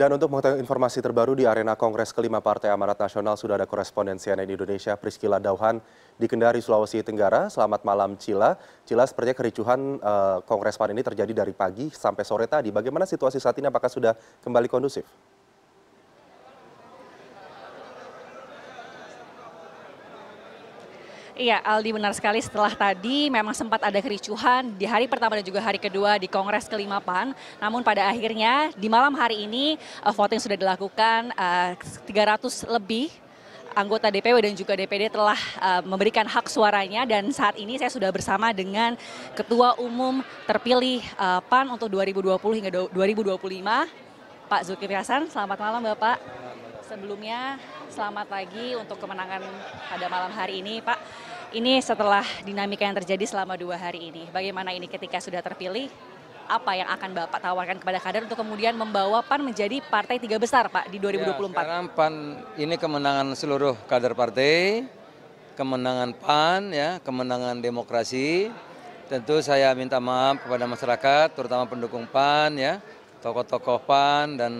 Dan untuk mengetahui informasi terbaru di arena Kongres kelima Partai Amanat Nasional sudah ada koresponden CNN Indonesia Priscila Dauhan di Kendari, Sulawesi Tenggara. Selamat malam Cila. Cila, sepertinya kericuhan uh, eh, Kongres PAN ini terjadi dari pagi sampai sore tadi. Bagaimana situasi saat ini? Apakah sudah kembali kondusif? Iya, Aldi benar sekali setelah tadi memang sempat ada kericuhan di hari pertama dan juga hari kedua di Kongres kelima PAN. Namun pada akhirnya di malam hari ini eh, voting sudah dilakukan uh, eh, 300 lebih anggota DPW dan juga DPD telah eh, memberikan hak suaranya dan saat ini saya sudah bersama dengan Ketua Umum terpilih PAN untuk 2020 hingga 2025 Pak Zulkifli Hasan. Selamat malam Bapak. Sebelumnya selamat pagi untuk kemenangan pada malam hari ini Pak. Ini setelah dinamika yang terjadi selama dua hari ini, bagaimana ini ketika sudah terpilih, apa yang akan Bapak tawarkan kepada kader untuk kemudian membawa PAN menjadi partai tiga besar Pak di 2024? Ya, sekarang PAN ini kemenangan seluruh kader partai, kemenangan PAN, ya, kemenangan demokrasi. Tentu saya minta maaf kepada masyarakat, terutama pendukung PAN, ya, tokoh-tokoh PAN dan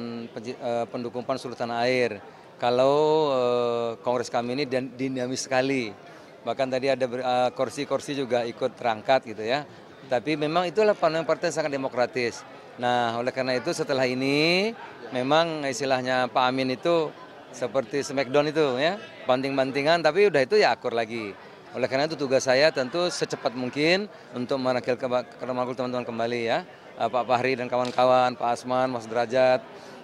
eh, pendukung PAN seluruh tanah air. Kalau eh, Kongres kami ini dinamis sekali Bahkan tadi ada eh, kursi-kursi juga ikut terangkat gitu ya. Tapi memang itulah pandangan partai yang sangat demokratis. Nah, oleh karena itu setelah ini memang istilahnya Pak Amin itu seperti smackdown itu ya, banting-bantingan tapi udah itu ya akur lagi. Oleh karena itu tugas saya tentu secepat mungkin untuk merangkul teman-teman kembali ya. Eh, Pak Fahri dan kawan-kawan, Pak Asman, Mas Derajat,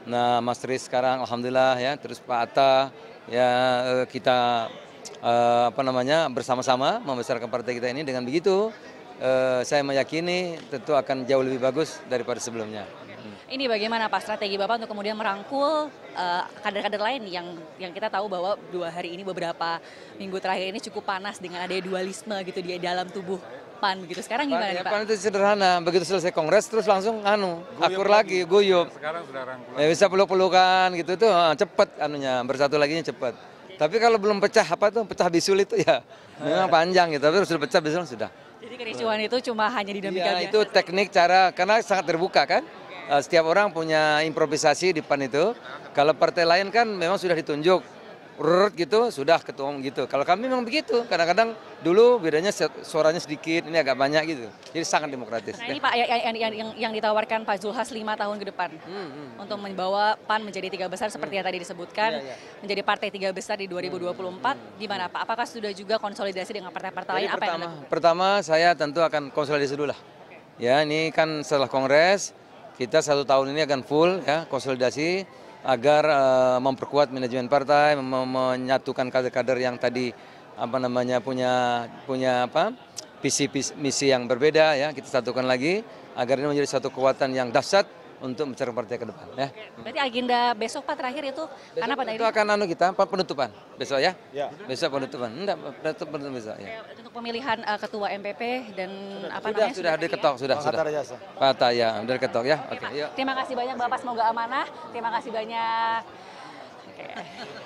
nah Mas Tri sekarang Alhamdulillah ya, terus Pak Atta, ya eh, kita uh, apa namanya bersama-sama membesarkan partai kita ini dengan begitu uh, saya meyakini tentu akan jauh lebih bagus daripada sebelumnya. Ini bagaimana Pak strategi Bapak untuk kemudian merangkul eh, kader-kader uh, lain yang yang kita tahu bahwa dua hari ini beberapa minggu terakhir ini cukup panas dengan adanya dualisme gitu di dalam tubuh PAN begitu. Sekarang gimana ya, Pak? PAN itu sederhana, begitu selesai kongres terus langsung anu, guyup akur lagi, lagi guyup. Sekarang sudah rangkul. Ya, bisa peluk-pelukan gitu tuh, ah, cepet anunya, bersatu laginya cepet. Tapi kalau belum pecah apa tuh pecah bisul itu ya memang panjang gitu. Tapi sudah pecah bisul sudah. Jadi kericuhan itu cuma hanya di iya, ya, itu teknik cara karena sangat terbuka kan. Eh, setiap orang punya improvisasi di pan itu. Kalau partai lain kan memang sudah ditunjuk urut gitu sudah ketua umum gitu. Kalau kami memang begitu. Kadang-kadang dulu bedanya suaranya sedikit, ini agak banyak gitu. Jadi sangat demokratis. Nah, ini Pak yang, yang, ya, yang, yang ditawarkan Pak Zulhas lima tahun ke depan hmm, hmm, hmm, untuk membawa PAN menjadi tiga besar seperti hmm. yang tadi disebutkan, ya, ya. menjadi partai tiga besar di 2024. Hmm, hmm, hmm, Gimana Pak? Apakah sudah juga konsolidasi dengan partai-partai lain? Apa pertama, yang pertama saya tentu akan konsolidasi dulu lah. Ya, ini kan setelah kongres kita satu tahun ini akan full ya konsolidasi agar uh, memperkuat manajemen partai, menyatukan kader-kader yang tadi apa namanya punya punya apa visi misi yang berbeda ya kita satukan lagi agar ini menjadi satu kekuatan yang dahsyat untuk mencari partai ke depan. Ya. Berarti agenda besok Pak terakhir itu besok karena pada itu akan anu kita penutupan besok ya. ya. Besok penutupan. Enggak penutup penutup besok ya. Untuk pemilihan uh, ketua MPP dan sudah, apa sudah, namanya sudah, sudah diketok ya? sudah sudah. Pak Taya sudah ya, diketok ya. Oke. Okay, okay, Terima kasih banyak Bapak semoga amanah. Terima kasih banyak. Okay.